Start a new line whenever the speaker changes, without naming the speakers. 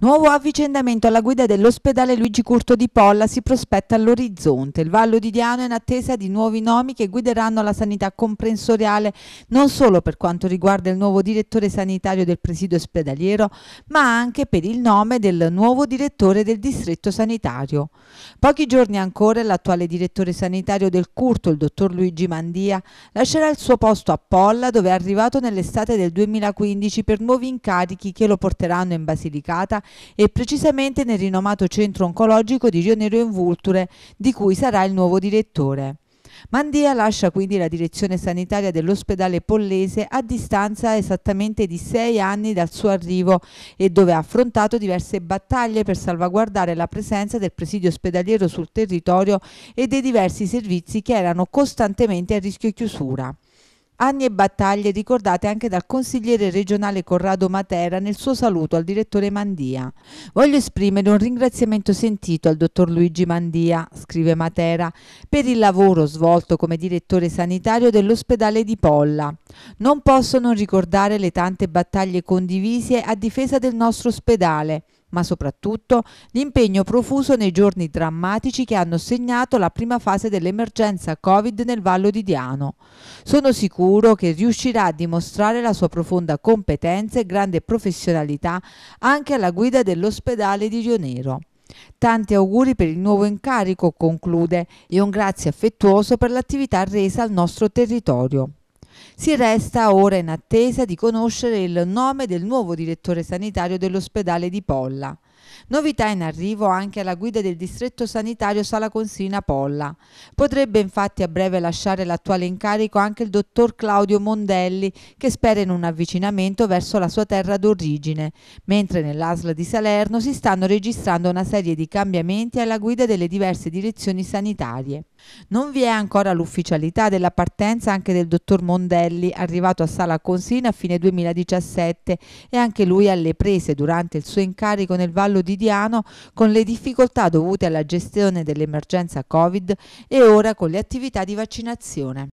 Nuovo avvicendamento alla guida dell'ospedale Luigi Curto di Polla si prospetta all'orizzonte. Il Vallo di Diano è in attesa di nuovi nomi che guideranno la sanità comprensoriale non solo per quanto riguarda il nuovo direttore sanitario del presidio ospedaliero, ma anche per il nome del nuovo direttore del distretto sanitario. Pochi giorni ancora l'attuale direttore sanitario del Curto, il dottor Luigi Mandia, lascerà il suo posto a Polla dove è arrivato nell'estate del 2015 per nuovi incarichi che lo porteranno in Basilicata e precisamente nel rinomato centro oncologico di Rionero in Vulture, di cui sarà il nuovo direttore. Mandia lascia quindi la direzione sanitaria dell'ospedale Pollese a distanza esattamente di sei anni dal suo arrivo e dove ha affrontato diverse battaglie per salvaguardare la presenza del presidio ospedaliero sul territorio e dei diversi servizi che erano costantemente a rischio chiusura. Anni e battaglie ricordate anche dal consigliere regionale Corrado Matera nel suo saluto al direttore Mandia. Voglio esprimere un ringraziamento sentito al dottor Luigi Mandia, scrive Matera, per il lavoro svolto come direttore sanitario dell'ospedale di Polla. Non posso non ricordare le tante battaglie condivise a difesa del nostro ospedale ma soprattutto l'impegno profuso nei giorni drammatici che hanno segnato la prima fase dell'emergenza Covid nel Vallo di Diano. Sono sicuro che riuscirà a dimostrare la sua profonda competenza e grande professionalità anche alla guida dell'ospedale di Rionero. Tanti auguri per il nuovo incarico, conclude, e un grazie affettuoso per l'attività resa al nostro territorio. Si resta ora in attesa di conoscere il nome del nuovo direttore sanitario dell'ospedale di Polla. Novità in arrivo anche alla guida del distretto sanitario Sala Consina Polla. Potrebbe infatti a breve lasciare l'attuale incarico anche il dottor Claudio Mondelli che spera in un avvicinamento verso la sua terra d'origine, mentre nell'ASL di Salerno si stanno registrando una serie di cambiamenti alla guida delle diverse direzioni sanitarie. Non vi è ancora l'ufficialità della partenza anche del dottor Mondelli, arrivato a Sala Consina a fine 2017 e anche lui alle prese durante il suo incarico nel Vallo di Diano con le difficoltà dovute alla gestione dell'emergenza Covid e ora con le attività di vaccinazione.